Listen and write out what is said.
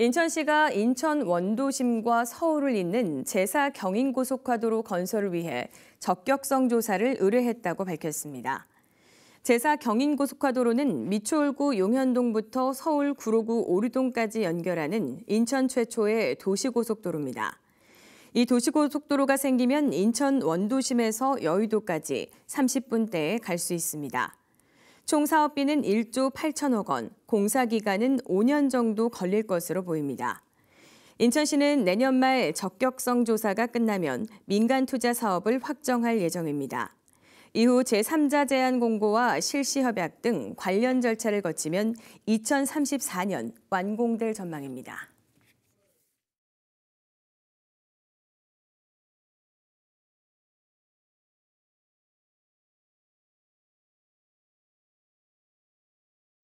인천시가 인천 원도심과 서울을 잇는 제사 경인고속화도로 건설을 위해 적격성 조사를 의뢰했다고 밝혔습니다. 제사 경인고속화도로는 미추홀구 용현동부터 서울 구로구 오류동까지 연결하는 인천 최초의 도시고속도로입니다. 이 도시고속도로가 생기면 인천 원도심에서 여의도까지 30분대에 갈 수 있습니다. 총 사업비는 1조 8천억 원, 공사 기간은 5년 정도 걸릴 것으로 보입니다. 인천시는 내년 말 적격성 조사가 끝나면 민간 투자 사업을 확정할 예정입니다. 이후 제3자 제안 공고와 실시 협약 등 관련 절차를 거치면 2034년 완공될 전망입니다.